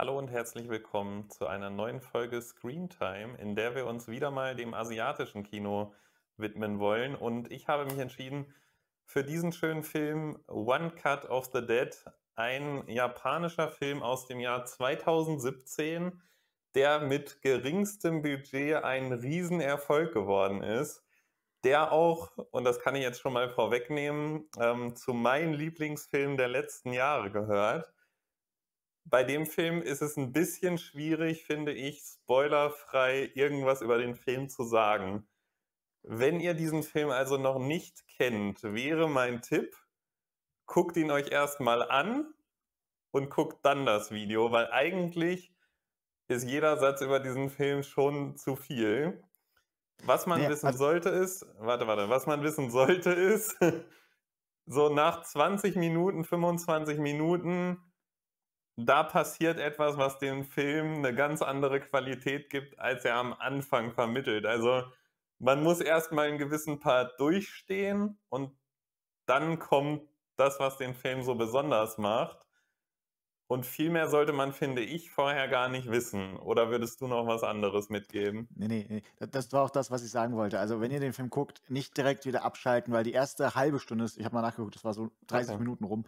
Hallo und herzlich willkommen zu einer neuen Folge Screen Time, in der wir uns wieder mal dem asiatischen Kino widmen wollen. Und ich habe mich entschieden, für diesen schönen Film One Cut of the Dead, ein japanischer Film aus dem Jahr 2017, der mit geringstem Budget ein Riesenerfolg geworden ist, der auch, und das kann ich jetzt schon mal vorwegnehmen, ähm, zu meinen Lieblingsfilmen der letzten Jahre gehört bei dem Film ist es ein bisschen schwierig, finde ich, spoilerfrei irgendwas über den Film zu sagen. Wenn ihr diesen Film also noch nicht kennt, wäre mein Tipp, guckt ihn euch erstmal an und guckt dann das Video, weil eigentlich ist jeder Satz über diesen Film schon zu viel. Was man nee, wissen also sollte ist, warte, warte, was man wissen sollte ist, so nach 20 Minuten, 25 Minuten, da passiert etwas, was dem Film eine ganz andere Qualität gibt, als er am Anfang vermittelt. Also man muss erstmal einen gewissen Part durchstehen und dann kommt das, was den Film so besonders macht. Und viel mehr sollte man, finde ich, vorher gar nicht wissen. Oder würdest du noch was anderes mitgeben? Nee, nee, nee. Das war auch das, was ich sagen wollte. Also, wenn ihr den Film guckt, nicht direkt wieder abschalten, weil die erste halbe Stunde ist, ich habe mal nachgeguckt, das war so 30 okay. Minuten rum,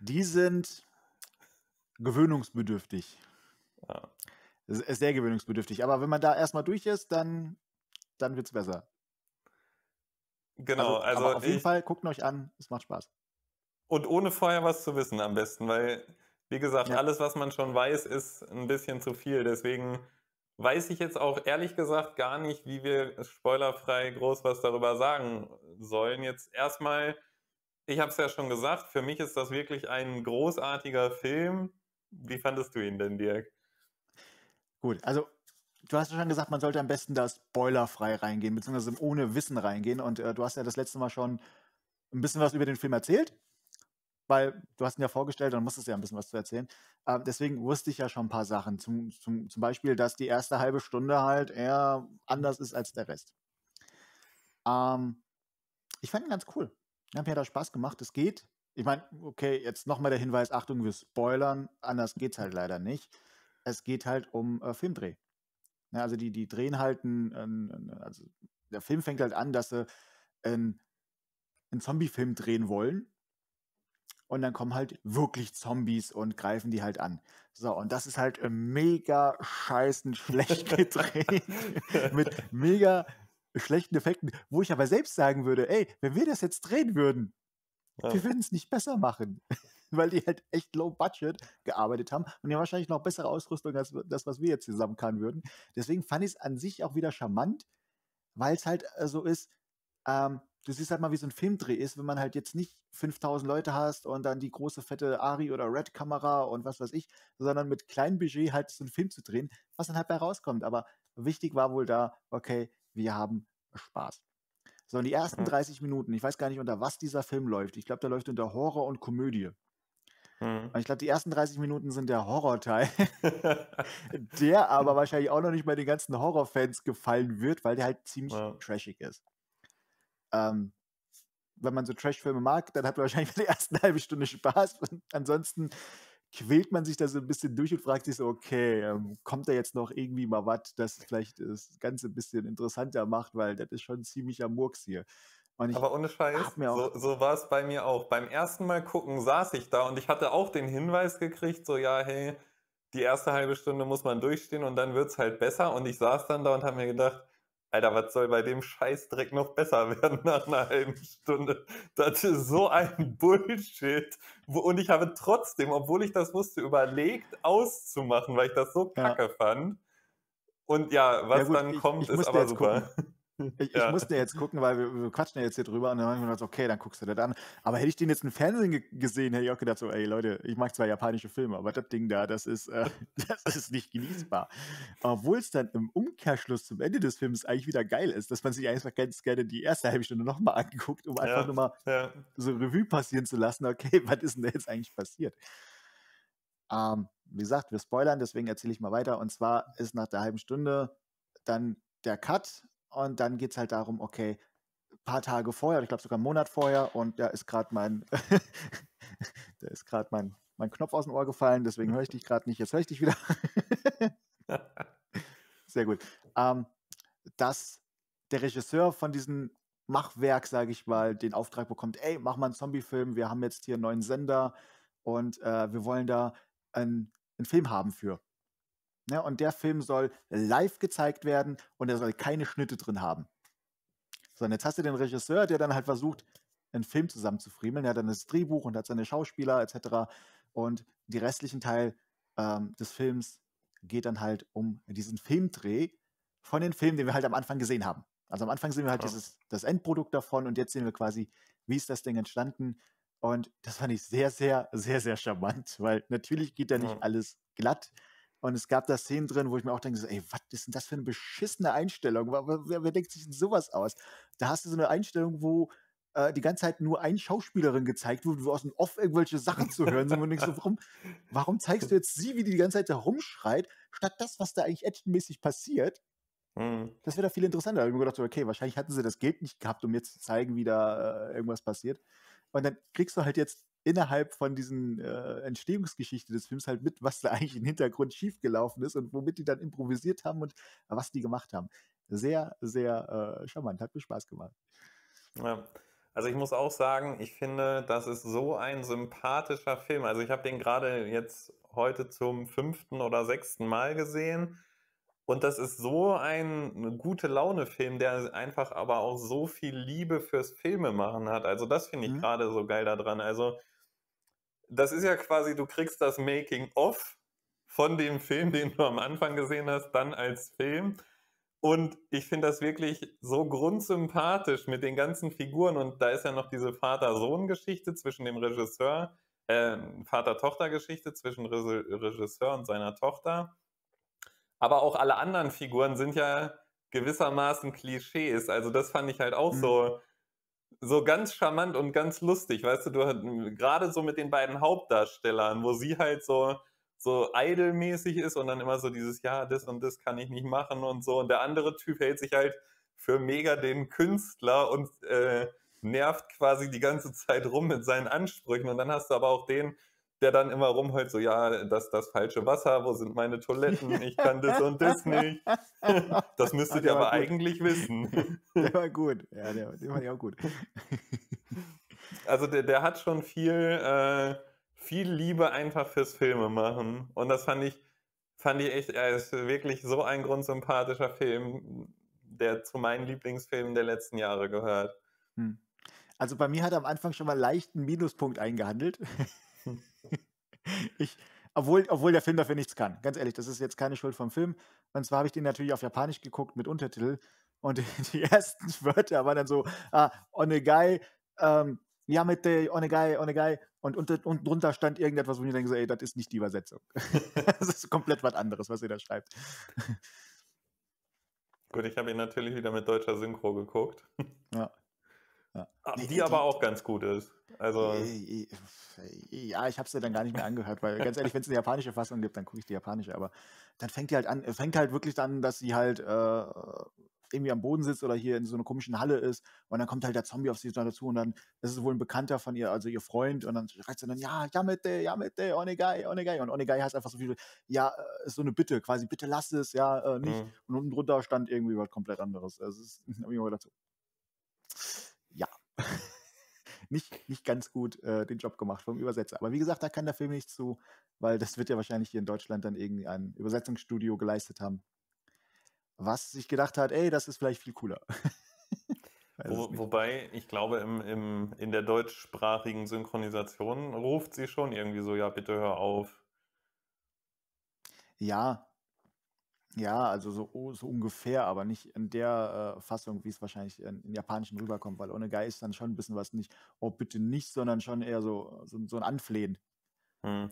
die sind gewöhnungsbedürftig. Ja. Es ist sehr gewöhnungsbedürftig. Aber wenn man da erstmal durch ist, dann, dann wird es besser. Genau, also. also auf jeden Fall, guckt euch an, es macht Spaß. Und ohne vorher was zu wissen am besten, weil, wie gesagt, ja. alles, was man schon weiß, ist ein bisschen zu viel. Deswegen weiß ich jetzt auch ehrlich gesagt gar nicht, wie wir spoilerfrei groß was darüber sagen sollen. Jetzt erstmal, ich habe es ja schon gesagt, für mich ist das wirklich ein großartiger Film wie fandest du ihn denn, Dirk? Gut, also du hast ja schon gesagt, man sollte am besten da spoilerfrei reingehen, beziehungsweise ohne Wissen reingehen. Und äh, du hast ja das letzte Mal schon ein bisschen was über den Film erzählt, weil du hast ihn ja vorgestellt und musstest ja ein bisschen was zu erzählen. Äh, deswegen wusste ich ja schon ein paar Sachen. Zum, zum, zum Beispiel, dass die erste halbe Stunde halt eher anders ist als der Rest. Ähm, ich fand ihn ganz cool. Ich habe mir da Spaß gemacht. Es geht ich meine, okay, jetzt nochmal der Hinweis, Achtung, wir spoilern, anders geht es halt leider nicht. Es geht halt um äh, Filmdreh. Ja, ne, also die, die drehen halt ein, äh, also der Film fängt halt an, dass sie einen, einen Zombie-Film drehen wollen. Und dann kommen halt wirklich Zombies und greifen die halt an. So, und das ist halt mega scheißen schlecht gedreht. mit mega schlechten Effekten, wo ich aber selbst sagen würde, ey, wenn wir das jetzt drehen würden, ja. Wir würden es nicht besser machen, weil die halt echt low budget gearbeitet haben und die haben wahrscheinlich noch bessere Ausrüstung als das, was wir jetzt zusammen kann würden. Deswegen fand ich es an sich auch wieder charmant, weil es halt äh, so ist, ähm, du siehst halt mal, wie so ein Filmdreh ist, wenn man halt jetzt nicht 5000 Leute hast und dann die große fette Ari oder Red Kamera und was weiß ich, sondern mit kleinem Budget halt so einen Film zu drehen, was dann halt bei rauskommt. Aber wichtig war wohl da, okay, wir haben Spaß sondern die ersten 30 mhm. Minuten, ich weiß gar nicht, unter was dieser Film läuft. Ich glaube, der läuft unter Horror und Komödie. Hm. Ich glaube, die ersten 30 Minuten sind der Horrorteil, der aber wahrscheinlich auch noch nicht mal den ganzen Horrorfans gefallen wird, weil der halt ziemlich ja. trashig ist. Ähm, wenn man so Trashfilme mag, dann hat man wahrscheinlich die ersten halbe Stunde Spaß. Und ansonsten quält man sich da so ein bisschen durch und fragt sich so, okay, ähm, kommt da jetzt noch irgendwie mal was, das vielleicht das Ganze ein bisschen interessanter macht, weil das ist schon ziemlich am Murks hier. Aber ohne Scheiß, so, so war es bei mir auch. Beim ersten Mal gucken saß ich da und ich hatte auch den Hinweis gekriegt, so ja, hey, die erste halbe Stunde muss man durchstehen und dann wird es halt besser. Und ich saß dann da und habe mir gedacht, Alter, was soll bei dem Scheißdreck noch besser werden nach einer halben Stunde? Das ist so ein Bullshit. Und ich habe trotzdem, obwohl ich das wusste, überlegt, auszumachen, weil ich das so kacke ja. fand. Und ja, was ja, gut, dann kommt, ich, ich ist aber super. Gucken. Ich, ja. ich musste jetzt gucken, weil wir, wir, quatschen ja jetzt hier drüber und dann haben wir gedacht, okay, dann guckst du das an. Aber hätte ich den jetzt im Fernsehen ge gesehen, hätte ich auch gedacht, so, ey Leute, ich mag zwar japanische Filme, aber das Ding da, das ist, äh, das ist nicht genießbar. Obwohl es dann im Umkehrschluss zum Ende des Films eigentlich wieder geil ist, dass man sich einfach ganz gerne die erste halbe Stunde nochmal anguckt, um einfach ja. nochmal ja. so Revue passieren zu lassen, okay, was ist denn da jetzt eigentlich passiert? Ähm, wie gesagt, wir spoilern, deswegen erzähle ich mal weiter. Und zwar ist nach der halben Stunde dann der Cut und dann geht es halt darum, okay, ein paar Tage vorher, ich glaube sogar einen Monat vorher, und da ist gerade mein, da ist gerade mein, mein Knopf aus dem Ohr gefallen, deswegen höre ich dich gerade nicht, jetzt höre ich dich wieder. Sehr gut. Ähm, dass der Regisseur von diesem Machwerk, sage ich mal, den Auftrag bekommt, ey, mach mal einen Zombie-Film, wir haben jetzt hier einen neuen Sender und äh, wir wollen da einen, einen Film haben für. Ne? Und der Film soll live gezeigt werden und er soll keine Schnitte drin haben. So, und jetzt hast du den Regisseur, der dann halt versucht, einen Film zusammenzufriemeln. Er hat dann das Drehbuch und hat seine Schauspieler etc. Und die restlichen Teil ähm, des Films geht dann halt um diesen Filmdreh von den Filmen, den wir halt am Anfang gesehen haben. Also am Anfang sehen wir halt Krass. dieses, das Endprodukt davon und jetzt sehen wir quasi, wie ist das Ding entstanden. Und das fand ich sehr, sehr, sehr, sehr charmant, weil natürlich geht da nicht ja. alles glatt und es gab da Szenen drin, wo ich mir auch denke, ey, was ist denn das für eine beschissene Einstellung? Wer, wer denkt sich denn sowas aus? Da hast du so eine Einstellung, wo äh, die ganze Zeit nur eine Schauspielerin gezeigt wurde, wo aus dem Off irgendwelche Sachen zu hören sind. Und denkst so, warum, warum zeigst du jetzt sie, wie die die ganze Zeit da rumschreit, statt das, was da eigentlich actionmäßig passiert? Mhm. Das wäre da viel interessanter. Da habe ich mir gedacht, okay, wahrscheinlich hatten sie das Geld nicht gehabt, um jetzt zu zeigen, wie da äh, irgendwas passiert. Und dann kriegst du halt jetzt innerhalb von diesen äh, Entstehungsgeschichte des Films halt mit, was da eigentlich im Hintergrund schiefgelaufen ist und womit die dann improvisiert haben und äh, was die gemacht haben. Sehr, sehr äh, charmant, hat mir Spaß gemacht. Ja. Also ich muss auch sagen, ich finde, das ist so ein sympathischer Film. Also ich habe den gerade jetzt heute zum fünften oder sechsten Mal gesehen und das ist so ein ne, gute Laune-Film, der einfach aber auch so viel Liebe fürs Filmemachen hat. Also das finde ich mhm. gerade so geil daran. Also das ist ja quasi, du kriegst das Making-of von dem Film, den du am Anfang gesehen hast, dann als Film. Und ich finde das wirklich so grundsympathisch mit den ganzen Figuren. Und da ist ja noch diese Vater-Sohn-Geschichte zwischen dem Regisseur, äh, Vater-Tochter-Geschichte zwischen Re Regisseur und seiner Tochter aber auch alle anderen Figuren sind ja gewissermaßen Klischees. Also das fand ich halt auch mhm. so, so ganz charmant und ganz lustig. Weißt du, du gerade so mit den beiden Hauptdarstellern, wo sie halt so, so eidelmäßig ist und dann immer so dieses, ja, das und das kann ich nicht machen und so. Und der andere Typ hält sich halt für mega den Künstler und äh, nervt quasi die ganze Zeit rum mit seinen Ansprüchen. Und dann hast du aber auch den, der dann immer rumheult, so, ja, das das falsche Wasser, wo sind meine Toiletten, ich kann das und das nicht. Das müsstet ihr aber gut. eigentlich wissen. Der war gut, ja, der, den fand ich auch gut. Also der, der hat schon viel, äh, viel Liebe einfach fürs Filme machen und das fand ich, fand ich echt, er ist wirklich so ein grundsympathischer Film, der zu meinen Lieblingsfilmen der letzten Jahre gehört. Hm. Also bei mir hat er am Anfang schon mal leichten Minuspunkt eingehandelt. Obwohl, obwohl der Film dafür nichts kann. Ganz ehrlich, das ist jetzt keine Schuld vom Film. Und zwar habe ich den natürlich auf Japanisch geguckt mit Untertitel. Und die ersten Wörter waren dann so, ah, onegai, ähm, yamete, onegai, onegai. Und, unter, und drunter stand irgendetwas, wo ich denke, so, ey, das ist nicht die Übersetzung. das ist komplett was anderes, was ihr da schreibt. Gut, ich habe ihn natürlich wieder mit deutscher Synchro geguckt. Ja. ja. Ah, die nee, aber auch ganz gut ist. Also äh, äh, äh, ja, ich habe es dir dann gar nicht mehr angehört, weil ganz ehrlich, wenn es eine japanische Fassung gibt, dann gucke ich die japanische. Aber dann fängt die halt an, fängt halt wirklich dann, dass sie halt äh, irgendwie am Boden sitzt oder hier in so einer komischen Halle ist und dann kommt halt der Zombie auf sie dazu und dann ist es wohl ein Bekannter von ihr, also ihr Freund und dann schreit sie dann, ja, Yamete, Yamete, Onegai, Onegai und Onegai heißt einfach so viel, ja, ist so eine Bitte, quasi, bitte lass es, ja, äh, nicht mhm. und unten drunter stand irgendwie was komplett anderes. Also es ist, hab ich mal dazu. Ja. nicht, nicht ganz gut äh, den Job gemacht vom Übersetzer. Aber wie gesagt, da kann der Film nichts zu, weil das wird ja wahrscheinlich hier in Deutschland dann irgendwie ein Übersetzungsstudio geleistet haben, was sich gedacht hat, ey, das ist vielleicht viel cooler. Wo, wobei, ich glaube, im, im, in der deutschsprachigen Synchronisation ruft sie schon irgendwie so, ja, bitte hör auf. Ja, ja, also so, oh, so ungefähr, aber nicht in der äh, Fassung, wie es wahrscheinlich in, in, Japanischen rüberkommt, weil ohne ist dann schon ein bisschen was nicht, oh bitte nicht, sondern schon eher so, so, so ein Anflehen. Hm.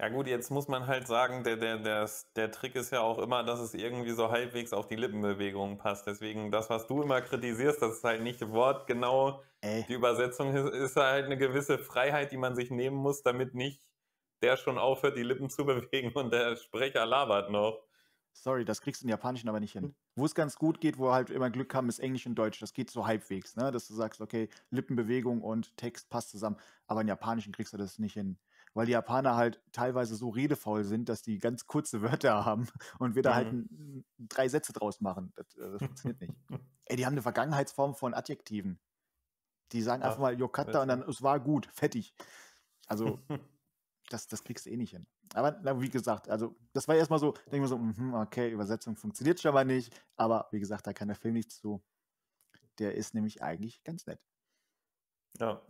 Ja gut, jetzt muss man halt sagen, der, der, der, der Trick ist ja auch immer, dass es irgendwie so halbwegs auf die Lippenbewegungen passt. Deswegen das, was du immer kritisierst, das ist halt nicht wortgenau. Ey. Äh. Die Übersetzung ist, ist halt eine gewisse Freiheit, die man sich nehmen muss, damit nicht der schon aufhört, die Lippen zu bewegen und der Sprecher labert noch. Sorry, das kriegst du in Japanischen aber nicht hin. Hm. Wo es ganz gut geht, wo halt immer Glück haben, ist Englisch und Deutsch. Das geht so halbwegs, ne? dass du sagst, okay, Lippenbewegung und Text passt zusammen. Aber in Japanischen kriegst du das nicht hin. Weil die Japaner halt teilweise so redefaul sind, dass die ganz kurze Wörter haben und wir da halt mhm. halt drei Sätze draus machen. Das, äh, das funktioniert nicht. Ey, die haben eine Vergangenheitsform von Adjektiven. Die sagen ja, einfach mal Yokata und dann, es war gut, fettig. Also, das, das kriegst du eh nicht hin. Aber na, wie gesagt, also das war erstmal so, denke ich mir so, mh, okay, Übersetzung funktioniert schon mal nicht, aber wie gesagt, da kann der Film nichts zu. Der ist nämlich eigentlich ganz nett. Ja.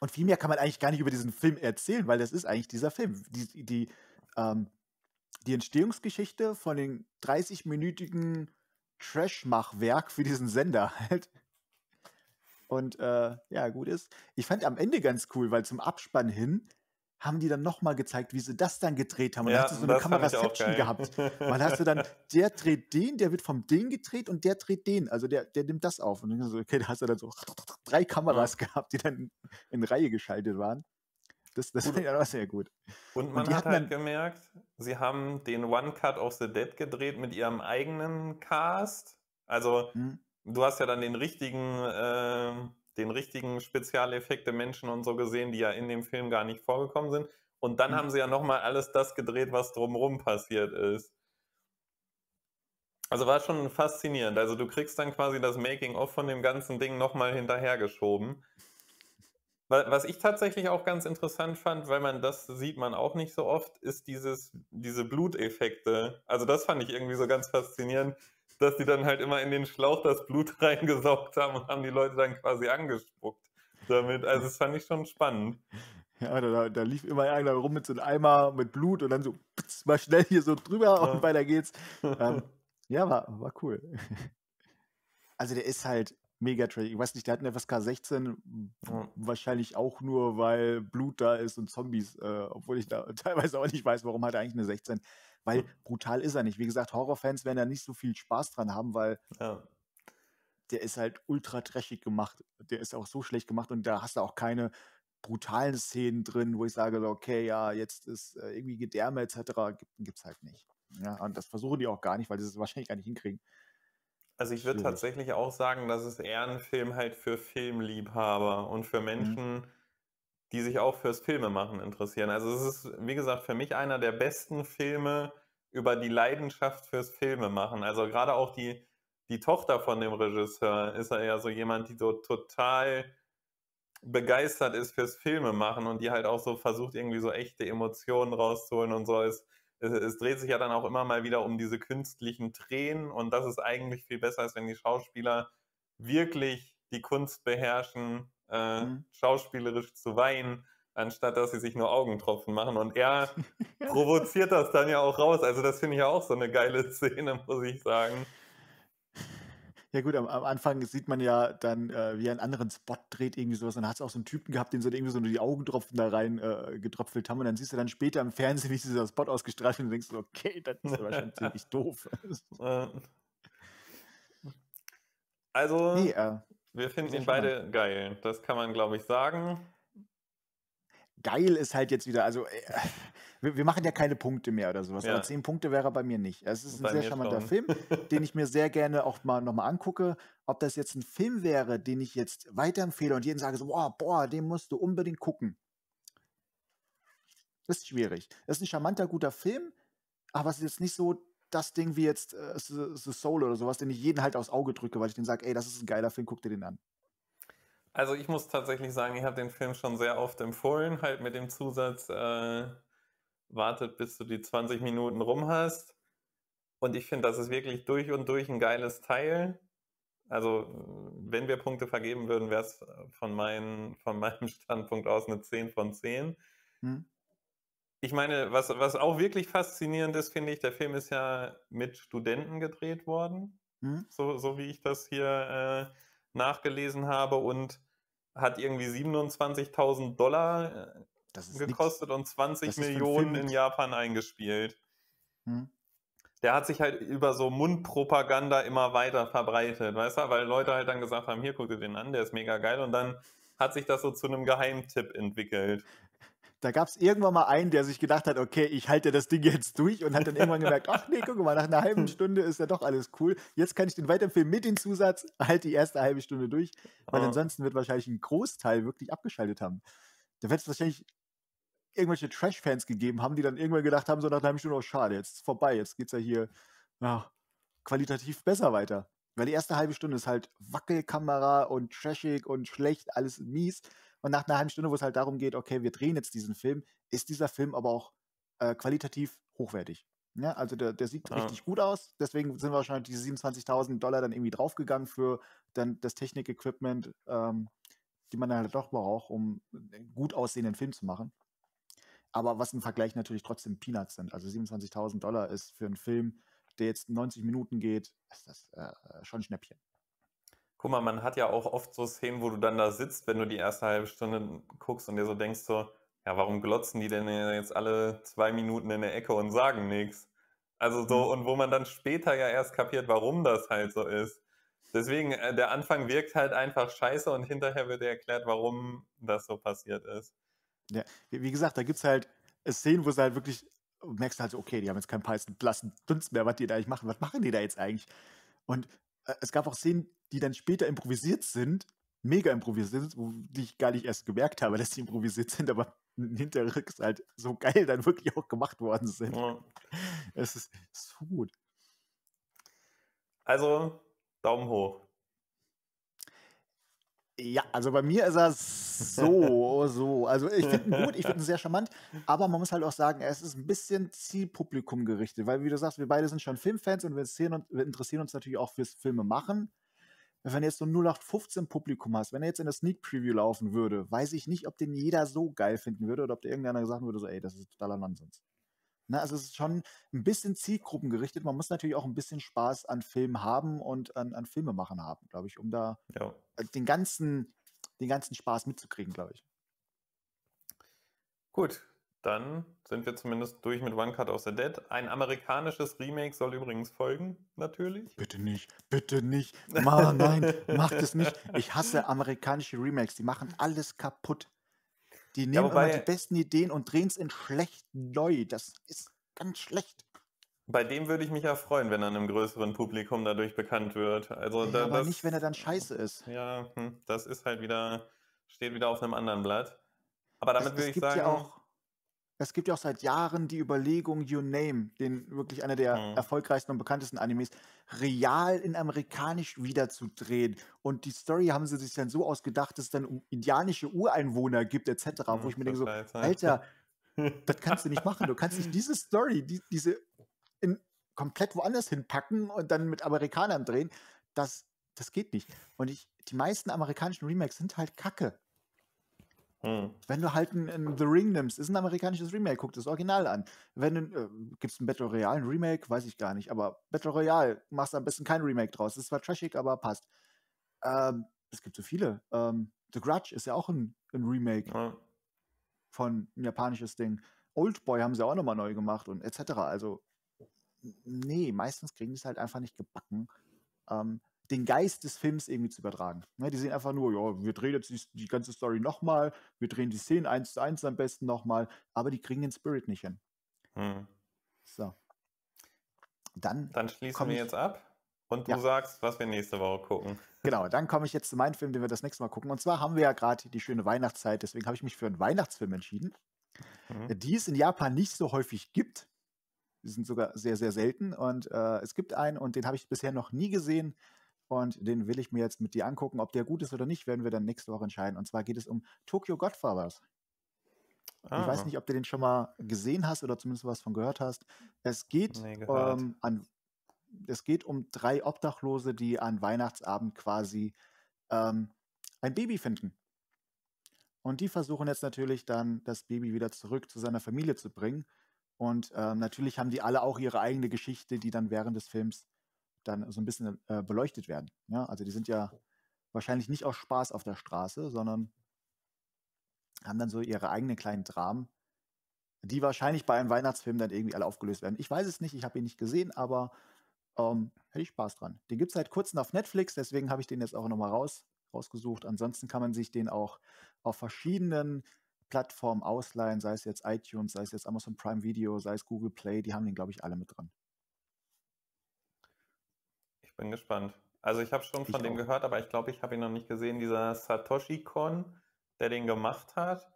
Und viel mehr kann man eigentlich gar nicht über diesen Film erzählen, weil das ist eigentlich dieser Film. Die, die, ähm, die Entstehungsgeschichte von dem 30-minütigen Trash-Machwerk für diesen Sender halt. Und äh, ja, gut ist. Ich fand am Ende ganz cool, weil zum Abspann hin haben die dann nochmal gezeigt, wie sie das dann gedreht haben. Und ja, dann hast du so eine kamera Kameraception gehabt. Weil hast du dann, der dreht den, der wird vom den gedreht und der dreht den. Also der, der nimmt das auf. Und dann so, okay, da hast du dann so drei Kameras ja. gehabt, die dann in Reihe geschaltet waren. Das, das gut. war sehr gut. Und man und hat halt gemerkt, sie haben den One Cut of the Dead gedreht mit ihrem eigenen Cast. Also, hm. du hast ja dann den richtigen äh, den richtigen Spezialeffekte Menschen und so gesehen, die ja in dem Film gar nicht vorgekommen sind. Und dann mhm. haben sie ja nochmal alles das gedreht, was drumherum passiert ist. Also war schon faszinierend. Also du kriegst dann quasi das Making-of von dem ganzen Ding nochmal hinterhergeschoben. Was ich tatsächlich auch ganz interessant fand, weil man das sieht man auch nicht so oft, ist dieses, diese Bluteffekte. Also das fand ich irgendwie so ganz faszinierend, dass die dann halt immer in den Schlauch das Blut reingesaugt haben und haben die Leute dann quasi angespuckt damit. Also das fand ich schon spannend. Ja, da, da lief immer einer rum mit so einem Eimer mit Blut und dann so pss, mal schnell hier so drüber ja. und weiter geht's. Ähm, ja, war, war cool. Also der ist halt, mega trashig. Ich weiß nicht, der hat eine FSK 16, ja. wahrscheinlich auch nur, weil Blut da ist und Zombies, äh, obwohl ich da teilweise auch nicht weiß, warum hat er eigentlich eine 16. Weil ja. Hm. brutal ist er nicht. Wie gesagt, Horrorfans werden da nicht so viel Spaß dran haben, weil ja. der ist halt ultra trashig gemacht. Der ist auch so schlecht gemacht und da hast du auch keine brutalen Szenen drin, wo ich sage, okay, ja, jetzt ist äh, irgendwie Gedärme etc. gibt es halt nicht. Ja, und das versuchen die auch gar nicht, weil sie es wahrscheinlich gar nicht hinkriegen. Also ich würde tatsächlich auch sagen, dass es eher ein Film halt für Filmliebhaber und für mhm. Menschen, mhm. die sich auch fürs Filme machen interessieren. Also es ist, wie gesagt, für mich einer der besten Filme über die Leidenschaft fürs Filme machen. Also gerade auch die, die Tochter von dem Regisseur ist ja so jemand, die so total begeistert ist fürs Filme machen und die halt auch so versucht, irgendwie so echte Emotionen rauszuholen und so ist es, es, dreht sich ja dann auch immer mal wieder um diese künstlichen Tränen und das ist eigentlich viel besser, als wenn die Schauspieler wirklich die Kunst beherrschen, äh, mhm. schauspielerisch zu weinen, anstatt dass sie sich nur Augentropfen machen. Und er provoziert das dann ja auch raus. Also das finde ich auch so eine geile Szene, muss ich sagen. Ja gut, am, am, Anfang sieht man ja dann, äh, wie er einen anderen Spot dreht, irgendwie sowas. dann hat es auch so einen Typen gehabt, den so irgendwie so nur die Augentropfen da rein äh, getropfelt haben. Und dann siehst du dann später im Fernsehen, wie dieser Spot ausgestrahlt wird und denkst so, okay, das ist aber schon ziemlich doof. Äh. also, nee, äh, wir finden ihn beide spannend. geil. Das kann man, glaube ich, sagen. Geil ist halt jetzt wieder, also äh, wir, wir, machen ja keine Punkte mehr oder sowas, ja. aber zehn Punkte wäre bei mir nicht. Es ist bei ein sehr charmanter Film, den ich mir sehr gerne auch mal nochmal angucke. Ob das jetzt ein Film wäre, den ich jetzt weiterempfehle und jedem sage, so, boah, boah, den musst du unbedingt gucken. Das ist schwierig. Es ist ein charmanter, guter Film, aber es ist jetzt nicht so das Ding wie jetzt äh, The Soul oder sowas, den ich jeden halt aufs Auge drücke, weil ich den sage, ey, das ist ein geiler Film, guck dir den an. Also ich muss tatsächlich sagen, ich habe den Film schon sehr oft empfohlen, halt mit dem Zusatz, äh, wartet, bis du die 20 Minuten rum hast. Und ich finde, das ist wirklich durch und durch ein geiles Teil. Also, wenn wir Punkte vergeben würden, wäre es äh, von, mein, von meinem Standpunkt aus eine 10 von 10. Hm. Ich meine, was, was auch wirklich faszinierend ist, finde ich, der Film ist ja mit Studenten gedreht worden, hm. so, so wie ich das hier äh, nachgelesen habe, und hat irgendwie 27.000 Dollar äh, das ist gekostet nix. und 20 Millionen in Japan eingespielt. Hm? Der hat sich halt über so Mundpropaganda immer weiter verbreitet, weißt du, weil Leute halt dann gesagt haben, hier guck dir den an, der ist mega geil und dann hat sich das so zu einem Geheimtipp entwickelt. Da gab es irgendwann mal einen, der sich gedacht hat, okay, ich halte das Ding jetzt durch und hat dann irgendwann gemerkt, ach nee, guck mal, nach einer halben Stunde ist ja doch alles cool. Jetzt kann ich den weiterempfehlen mit dem Zusatz, halt die erste halbe Stunde durch, weil oh. ansonsten wird wahrscheinlich ein Großteil wirklich abgeschaltet haben. Da wird es wahrscheinlich irgendwelche Trash-Fans gegeben haben, die dann irgendwann gedacht haben, so nach einer halben Stunde, oh schade, jetzt ist es vorbei, jetzt geht es ja hier ja, qualitativ besser weiter. Weil die erste halbe Stunde ist halt Wackelkamera und trashig und schlecht, alles mies. Und nach einer halben Stunde, wo es halt darum geht, okay, wir drehen jetzt diesen Film, ist dieser Film aber auch äh, qualitativ hochwertig. Ja, also der, der sieht ah. richtig gut aus, deswegen sind wir wahrscheinlich diese 27.000 Dollar dann irgendwie draufgegangen für dann das Technik-Equipment, ähm, die man dann halt doch braucht, um einen gut aussehenden Film zu machen aber was im Vergleich natürlich trotzdem Peanuts sind. Also 27.000 Dollar ist für einen Film, der jetzt 90 Minuten geht, ist das äh, schon ein Schnäppchen. Guck mal, man hat ja auch oft so Szenen, wo du dann da sitzt, wenn du die erste halbe Stunde guckst und dir so denkst so, ja, warum glotzen die denn jetzt alle zwei Minuten in der Ecke und sagen nichts? Also so, mhm. und wo man dann später ja erst kapiert, warum das halt so ist. Deswegen, äh, der Anfang wirkt halt einfach scheiße und hinterher wird erklärt, warum das so passiert ist. Ja, wie gesagt, da gibt es halt äh, Szenen, wo es halt wirklich, äh, merkst halt okay, die haben jetzt keinen blassen Dunst mehr, was die da eigentlich machen, was machen die da jetzt eigentlich? Und äh, es gab auch Szenen, die dann später improvisiert sind, mega improvisiert sind, wo, die ich gar nicht erst gemerkt habe, dass die improvisiert sind, aber hinterrücks halt so geil dann wirklich auch gemacht worden sind. Ja. Es ist, ist gut. Also, Daumen hoch. Ja, also bei mir ist er so, so. Also ich finde ihn gut, ich finde ihn sehr charmant, aber man muss halt auch sagen, es ist ein bisschen Zielpublikum gerichtet, weil wie du sagst, wir beide sind schon Filmfans und wir, und, wir interessieren uns natürlich auch fürs Filme machen. Wenn du jetzt so ein 0815 Publikum hast, wenn er jetzt in der Sneak Preview laufen würde, weiß ich nicht, ob den jeder so geil finden würde oder ob der irgendeiner gesagt würde, so, ey, das ist totaler Nonsens. Ne, also es ist schon ein bisschen zielgruppengerichtet. Man muss natürlich auch ein bisschen Spaß an Filmen haben und an, an Filmemachern haben, glaube ich, um da ja den ganzen, den ganzen Spaß mitzukriegen, glaube ich. Gut, dann sind wir zumindest durch mit One Cut of the Dead. Ein amerikanisches Remake soll übrigens folgen, natürlich. Bitte nicht, bitte nicht. Mann, nein, macht es nicht. Ich hasse amerikanische Remakes, die machen alles kaputt. Die nehmen ja, wobei, immer die besten Ideen und drehen es in schlecht neu. Das ist ganz schlecht. Bei dem würde ich mich ja freuen, wenn er einem größeren Publikum dadurch bekannt wird. Also ja, da, aber das, nicht, wenn er dann scheiße ist. Ja, hm, das ist halt wieder, steht wieder auf einem anderen Blatt. Aber damit es, will es ich sagen. Ja auch, es gibt ja auch seit Jahren die Überlegung, You Name, den wirklich einer der mhm. erfolgreichsten und bekanntesten Animes, real in amerikanisch wiederzudrehen. Und die Story haben sie sich dann so ausgedacht, dass es dann indianische Ureinwohner gibt, etc., mhm, wo hm, ich mir denke, so, Alter, das kannst du nicht machen. Du kannst nicht diese Story, die, diese in, komplett woanders hinpacken und dann mit Amerikanern drehen. Das, das geht nicht. Und ich, die meisten amerikanischen Remakes sind halt Kacke. Hm. Wenn du halt ein, The Ring nimmst, ist ein amerikanisches Remake, guck das Original an. Wenn äh, gibt es ein Battle Royale, ein Remake, weiß ich gar nicht, aber Battle Royale machst am besten kein Remake draus. ist zwar trashig, aber passt. Ähm, es gibt so viele. Ähm, The Grudge ist ja auch ein, ein Remake hm. von ein japanisches Ding. Old Boy haben sie auch nochmal neu gemacht und etc. Also nee, meistens kriegen die es halt einfach nicht gebacken, ähm, den Geist des Films irgendwie zu übertragen. Ne, die sehen einfach nur, ja, wir drehen jetzt die, die ganze Story nochmal, wir drehen die Szenen eins zu eins am besten nochmal, aber die kriegen den Spirit nicht hin. Hm. So. Dann, dann schließen wir jetzt ab und du ja. sagst, was wir nächste Woche gucken. Genau, dann komme ich jetzt zu meinem Film, den wir das nächste Mal gucken. Und zwar haben wir ja gerade die schöne Weihnachtszeit, deswegen habe ich mich für einen Weihnachtsfilm entschieden, mhm. die es in Japan nicht so häufig gibt. Die sind sogar sehr, sehr selten. Und äh, es gibt einen und den habe ich bisher noch nie gesehen. Und den will ich mir jetzt mit dir angucken. Ob der gut ist oder nicht, werden wir dann nächste Woche entscheiden. Und zwar geht es um Tokyo Godfathers. Ah. Ich weiß ah. nicht, ob du den schon mal gesehen hast oder zumindest was von gehört hast. Es geht, nee, ähm, an, es geht um drei Obdachlose, die an Weihnachtsabend quasi ähm, ein Baby finden. Und die versuchen jetzt natürlich dann, das Baby wieder zurück zu seiner Familie zu bringen. Und ähm, natürlich haben die alle auch ihre eigene Geschichte, die dann während des Films dann so ein bisschen äh, beleuchtet werden. Ja, ne? also die sind ja wahrscheinlich nicht aus Spaß auf der Straße, sondern haben dann so ihre eigenen kleinen Dramen, die wahrscheinlich bei einem Weihnachtsfilm dann irgendwie alle aufgelöst werden. Ich weiß es nicht, ich habe ihn nicht gesehen, aber ähm, hätte ich Spaß dran. Den gibt es seit kurzem auf Netflix, deswegen habe ich den jetzt auch nochmal raus, rausgesucht. Ansonsten kann man sich den auch auf verschiedenen Plattform ausleihen, sei es jetzt iTunes, sei es jetzt Amazon Prime Video, sei es Google Play, die haben den, glaube ich, alle mit dran. Ich bin gespannt. Also ich habe schon von ich dem auch. gehört, aber ich glaube, ich habe ihn noch nicht gesehen. Dieser Satoshi Kon, der den gemacht hat,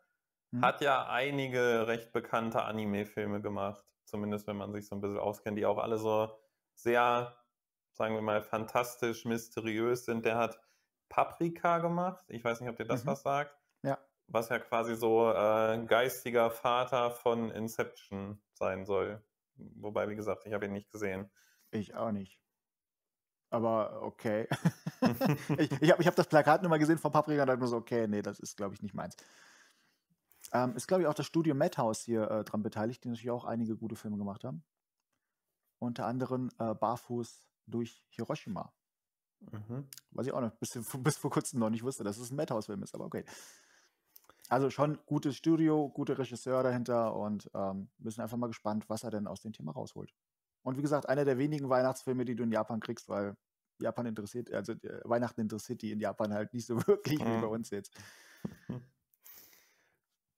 hm. hat ja einige recht bekannte Anime-Filme gemacht. Zumindest wenn man sich so ein bisschen auskennt, die auch alle so sehr, sagen wir mal, fantastisch, mysteriös sind. Der hat Paprika gemacht. Ich weiß nicht, ob dir das mhm. was sagt was ja quasi so äh, geistiger Vater von Inception sein soll. Wobei, wie gesagt, ich habe ihn nicht gesehen. Ich auch nicht. Aber okay. ich ich habe ich hab das Plakat nur mal gesehen von Paprika und dachte mir so, okay, nee, das ist, glaube ich, nicht meins. Ähm, ist, glaube ich, auch das Studio Madhouse hier äh, dran beteiligt, die natürlich auch einige gute Filme gemacht haben. Unter anderem äh, Barfuß durch Hiroshima. Mhm. Was ich auch noch bis, bis vor kurzem noch nicht wusste, dass es ein Madhouse-Film ist, aber okay also schon gutes Studio, gute Regisseur dahinter und ähm, müssen einfach mal gespannt, was er denn aus dem Thema rausholt. Und wie gesagt, einer der wenigen Weihnachtsfilme, die du in Japan kriegst, weil Japan interessiert, also äh, Weihnachten interessiert die in Japan halt nicht so wirklich mhm. wie bei mhm. uns jetzt.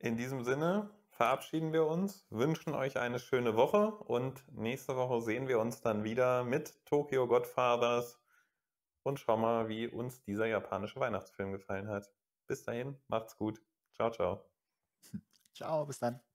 In diesem Sinne verabschieden wir uns, wünschen euch eine schöne Woche und nächste Woche sehen wir uns dann wieder mit Tokyo Godfathers und schauen mal, wie uns dieser japanische Weihnachtsfilm gefallen hat. Bis dahin, macht's gut. Ciao, ciao. Ciao, bis dann.